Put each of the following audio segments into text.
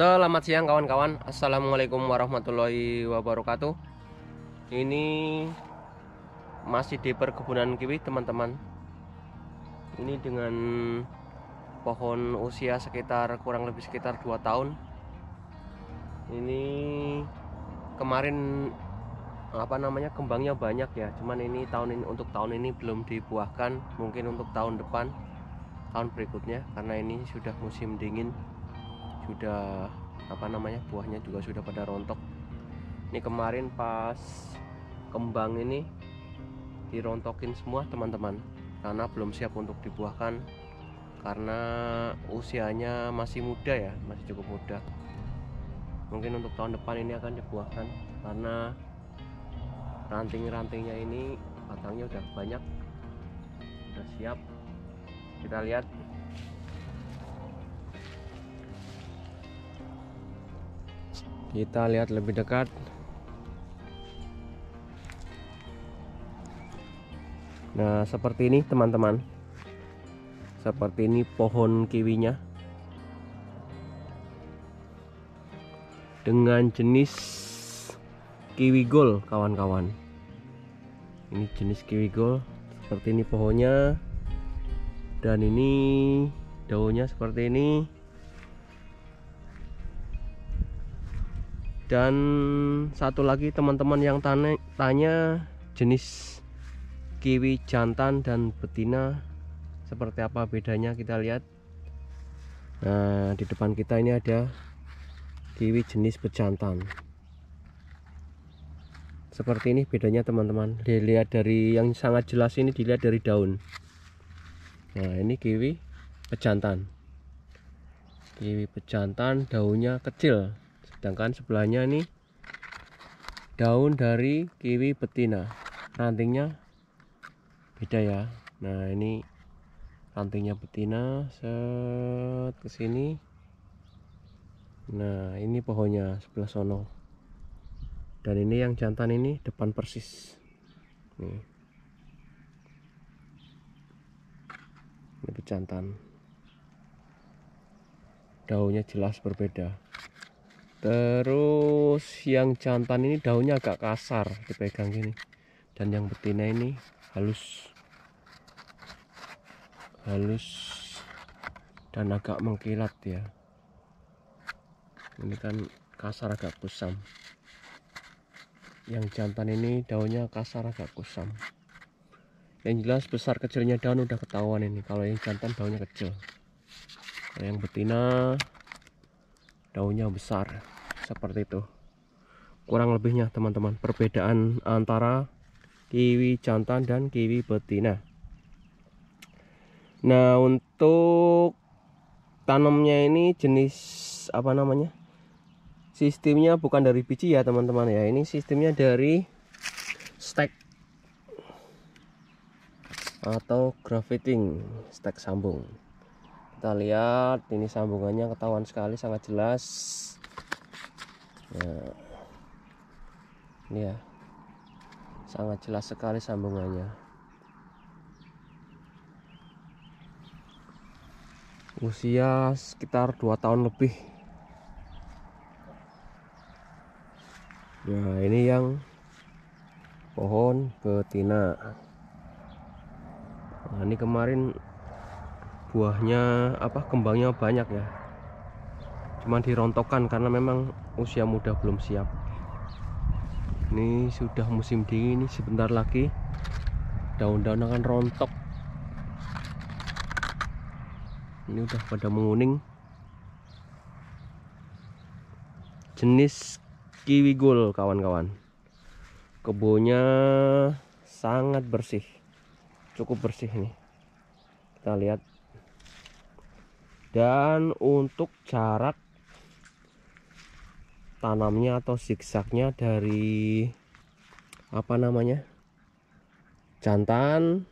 Selamat siang kawan-kawan Assalamualaikum warahmatullahi wabarakatuh Ini Masih di perkebunan kiwi teman-teman Ini dengan Pohon usia sekitar Kurang lebih sekitar 2 tahun Ini Kemarin Apa namanya kembangnya banyak ya Cuman ini tahun ini untuk tahun ini belum dibuahkan Mungkin untuk tahun depan Tahun berikutnya karena ini sudah musim dingin sudah apa namanya buahnya juga sudah pada rontok ini kemarin pas kembang ini dirontokin semua teman-teman karena belum siap untuk dibuahkan karena usianya masih muda ya masih cukup muda mungkin untuk tahun depan ini akan dibuahkan karena ranting-rantingnya ini batangnya udah banyak udah siap kita lihat kita lihat lebih dekat nah seperti ini teman-teman seperti ini pohon kiwinya dengan jenis kiwi gold kawan-kawan ini jenis kiwi gold seperti ini pohonnya dan ini daunnya seperti ini dan satu lagi teman-teman yang tanya, tanya jenis kiwi jantan dan betina seperti apa bedanya kita lihat nah di depan kita ini ada kiwi jenis pejantan seperti ini bedanya teman-teman dilihat dari yang sangat jelas ini dilihat dari daun nah ini kiwi pejantan kiwi pejantan daunnya kecil sedangkan sebelahnya nih daun dari kiwi betina rantingnya beda ya nah ini rantingnya betina set ke sini nah ini pohonnya sebelah sono dan ini yang jantan ini depan persis nih ini jantan daunnya jelas berbeda terus yang jantan ini daunnya agak kasar dipegang gini dan yang betina ini halus halus dan agak mengkilat ya ini kan kasar agak kusam yang jantan ini daunnya kasar agak kusam yang jelas besar kecilnya daun udah ketahuan ini kalau yang jantan daunnya kecil kalau yang betina daunnya besar seperti itu kurang lebihnya teman-teman perbedaan antara kiwi jantan dan kiwi betina nah untuk tanamnya ini jenis apa namanya sistemnya bukan dari biji ya teman-teman ya ini sistemnya dari stek atau grafiting stek sambung kita lihat ini sambungannya ketahuan sekali sangat jelas nah, ini ya sangat jelas sekali sambungannya usia sekitar 2 tahun lebih nah ini yang pohon betina nah ini kemarin buahnya apa kembangnya banyak ya cuman dirontokkan karena memang usia muda belum siap ini sudah musim dingin sebentar lagi daun-daun akan rontok ini udah pada menguning jenis kiwi gold kawan-kawan kebunnya sangat bersih cukup bersih nih kita lihat dan untuk jarak tanamnya atau zigzagnya dari apa namanya jantan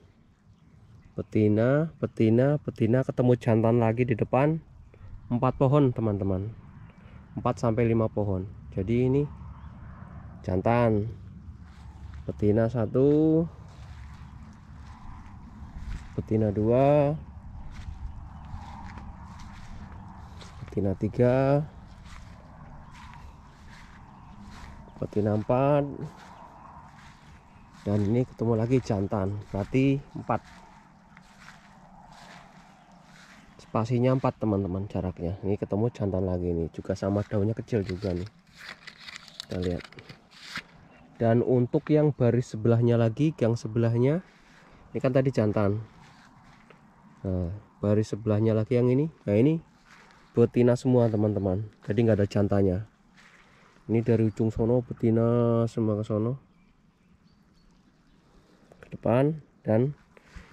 betina betina betina ketemu jantan lagi di depan empat pohon teman-teman 4 sampai lima pohon jadi ini jantan betina satu betina dua betina 3 betina 4 dan ini ketemu lagi jantan berarti 4 spasinya 4 teman-teman jaraknya ini ketemu jantan lagi ini juga sama daunnya kecil juga nih kita lihat dan untuk yang baris sebelahnya lagi yang sebelahnya ini kan tadi jantan nah, baris sebelahnya lagi yang ini nah ini betina semua teman-teman jadi nggak ada jantanya ini dari ujung sono betina semua ke sono ke depan dan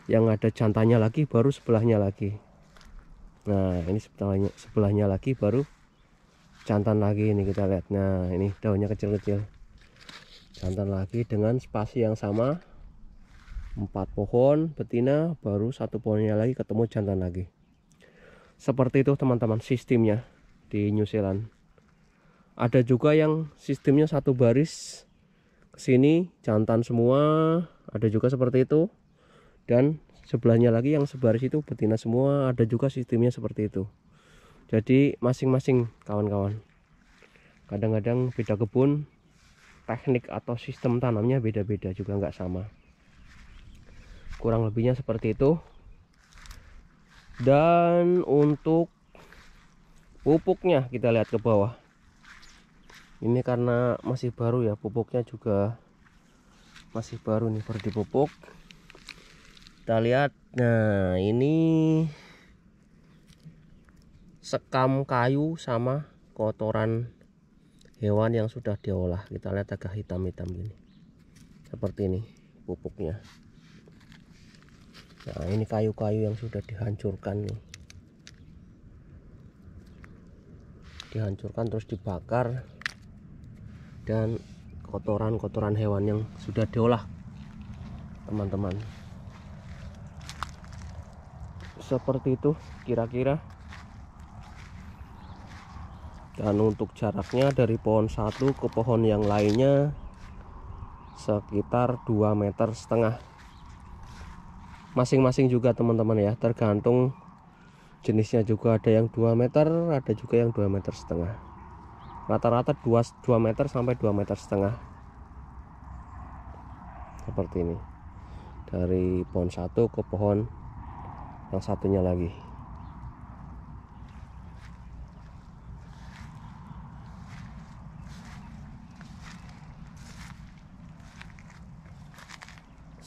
yang ada jantannya lagi baru sebelahnya lagi nah ini sebelahnya sebelahnya lagi baru jantan lagi ini kita lihat nah ini daunnya kecil-kecil jantan lagi dengan spasi yang sama empat pohon betina baru satu pohonnya lagi ketemu jantan lagi seperti itu teman-teman sistemnya di New Zealand ada juga yang sistemnya satu baris sini jantan semua ada juga seperti itu dan sebelahnya lagi yang sebaris itu betina semua ada juga sistemnya seperti itu jadi masing-masing kawan-kawan kadang-kadang beda kebun teknik atau sistem tanamnya beda-beda juga nggak sama kurang lebihnya seperti itu dan untuk pupuknya kita lihat ke bawah ini karena masih baru ya pupuknya juga masih baru nih baru dipupuk kita lihat nah ini sekam kayu sama kotoran hewan yang sudah diolah kita lihat agak hitam-hitam gini seperti ini pupuknya nah ini kayu-kayu yang sudah dihancurkan nih dihancurkan terus dibakar dan kotoran-kotoran hewan yang sudah diolah teman-teman seperti itu kira-kira dan untuk jaraknya dari pohon satu ke pohon yang lainnya sekitar 2 meter setengah masing-masing juga teman-teman ya tergantung jenisnya juga ada yang 2 meter ada juga yang 2 meter setengah rata-rata 2, 2 meter sampai 2 meter setengah seperti ini dari pohon satu ke pohon yang satunya lagi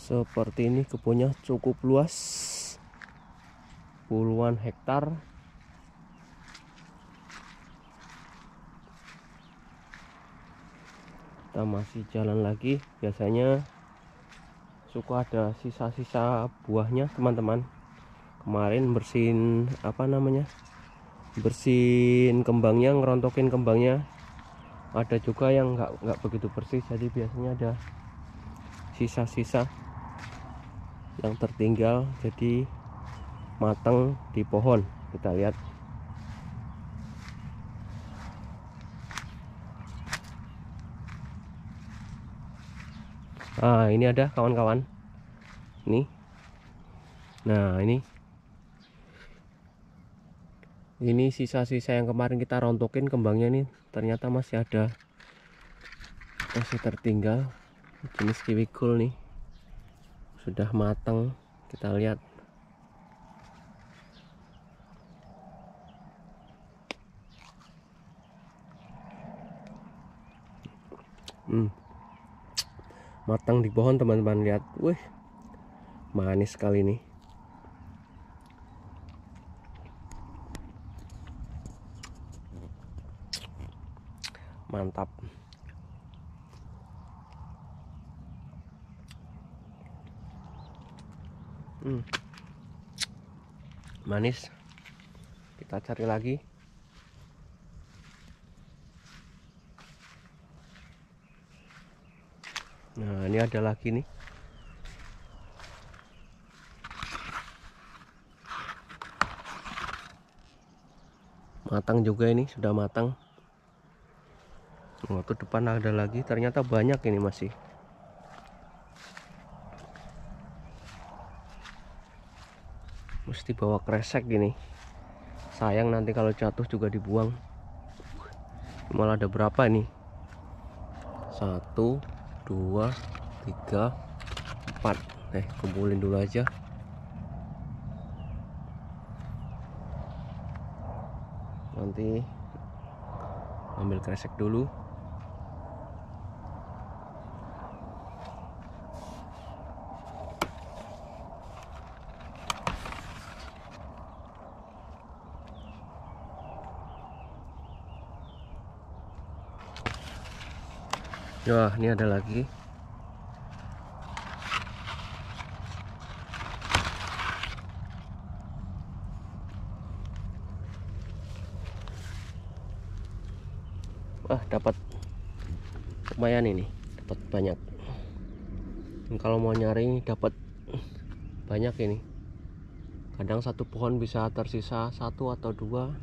seperti ini kebunnya cukup luas puluhan hektar kita masih jalan lagi biasanya suka ada sisa-sisa buahnya teman-teman kemarin bersihin apa namanya bersihin kembangnya ngerontokin kembangnya ada juga yang nggak nggak begitu bersih jadi biasanya ada sisa-sisa yang tertinggal jadi matang di pohon kita lihat Nah, ini ada kawan-kawan. Nih. Nah, ini. Ini sisa-sisa yang kemarin kita rontokin kembangnya ini ternyata masih ada masih tertinggal jenis kiwi cool nih sudah matang kita lihat hmm. matang di pohon teman-teman lihat wih manis sekali nih mantap hmm. manis kita cari lagi nah ini ada lagi nih matang juga ini sudah matang waktu depan ada lagi ternyata banyak ini masih terus dibawa kresek gini sayang nanti kalau jatuh juga dibuang malah ada berapa ini satu dua tiga empat eh kumpulin dulu aja nanti ambil kresek dulu Wah, ini ada lagi. Wah, dapat lumayan ini, dapat banyak. Dan kalau mau nyari dapat banyak ini. Kadang satu pohon bisa tersisa satu atau dua,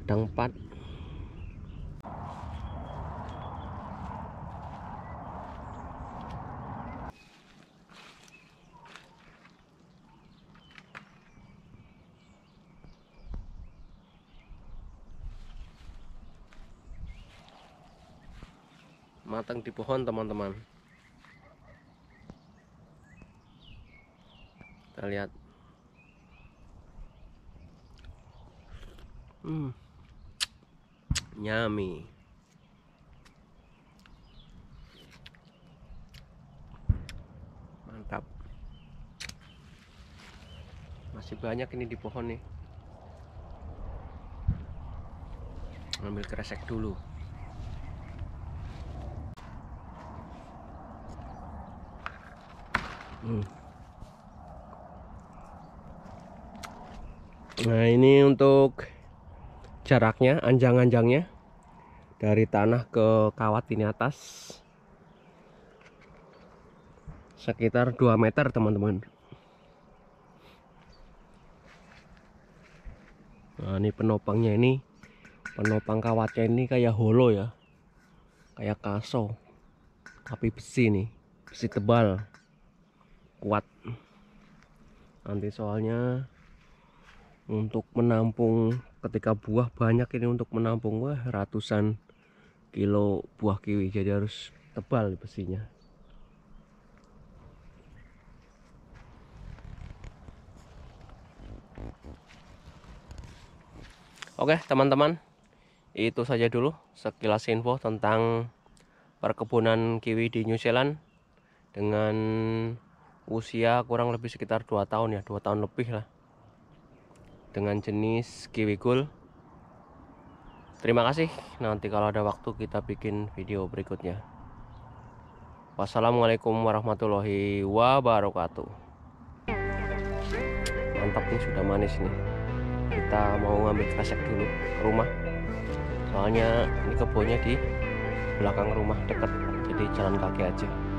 kadang empat, di pohon teman-teman kita lihat hmm nyami mantap masih banyak ini di pohon nih ambil kresek dulu Hmm. Nah ini untuk jaraknya, anjang-anjangnya dari tanah ke kawat ini atas sekitar 2 meter teman-teman. Nah ini penopangnya ini, penopang kawatnya ini kayak holo ya, kayak kaso, tapi besi nih, besi tebal kuat nanti soalnya untuk menampung ketika buah banyak ini untuk menampung wah ratusan kilo buah kiwi jadi harus tebal besinya Oke teman-teman itu saja dulu sekilas info tentang perkebunan kiwi di New Zealand dengan usia kurang lebih sekitar 2 tahun ya 2 tahun lebih lah dengan jenis kiwi gold terima kasih nanti kalau ada waktu kita bikin video berikutnya wassalamualaikum warahmatullahi wabarakatuh mantap nih sudah manis nih kita mau ngambil kresek dulu ke rumah soalnya ini kebunnya di belakang rumah deket jadi jalan kaki aja